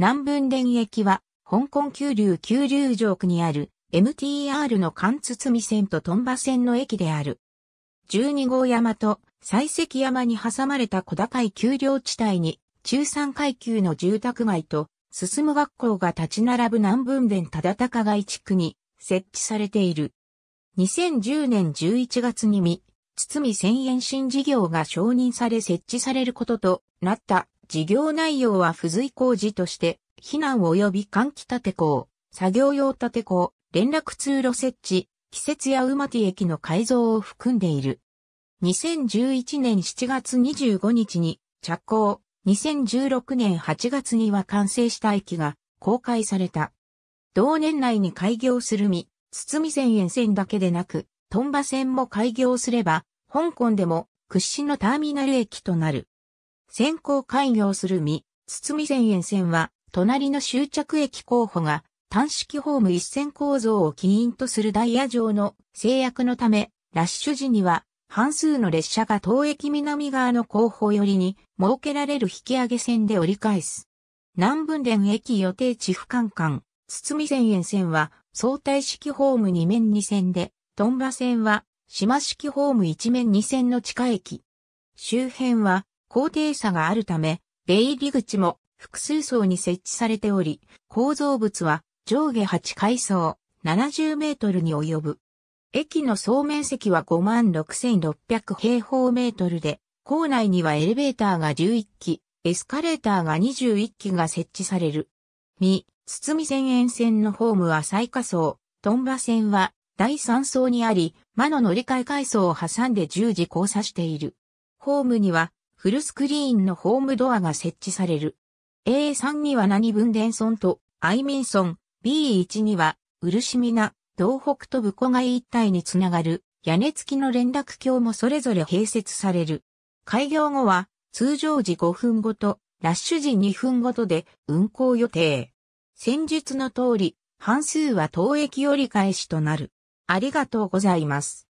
南文連駅は、香港急流急流城区にある MTR の関堤線とトンバ線の駅である。12号山と採石山に挟まれた小高い丘陵地帯に、中産階級の住宅街と、進む学校が立ち並ぶ南文連忠高街地区に設置されている。2010年11月に見、堤千円新事業が承認され設置されることとなった事業内容は付随工事として、避難及び換気建て工、作業用建て工、連絡通路設置、季節や馬木駅の改造を含んでいる。2011年7月25日に着工、2016年8月には完成した駅が公開された。同年内に開業するみ、堤線沿線だけでなく、トンバ線も開業すれば、香港でも屈指のターミナル駅となる。先行開業するみ、堤前沿線は、隣の終着駅候補が、単式ホーム一線構造を起因とするダイヤ上の制約のため、ラッシュ時には、半数の列車が当駅南側の後方寄りに設けられる引き上げ線で折り返す。南分連駅予定地不間間、堤前沿線は相対式ホーム2面2線で、トンバ線は島式ホーム1面2線の地下駅。周辺は高低差があるため、出入り口も複数層に設置されており、構造物は上下8階層、70メートルに及ぶ。駅の総面積は56,600平方メートルで、構内にはエレベーターが11機、エスカレーターが21機が設置される。未、堤線沿線のホームは最下層、トンバ線は第3層にあり、魔の乗り換え階層を挟んで十字交差している。ホームにはフルスクリーンのホームドアが設置される。A3 には何分伝村とアイミンソン、B1 には漆な。道北と武庫街一帯につながる屋根付きの連絡橋もそれぞれ併設される。開業後は通常時5分ごと、ラッシュ時2分ごとで運行予定。戦術の通り、半数は当駅折り返しとなる。ありがとうございます。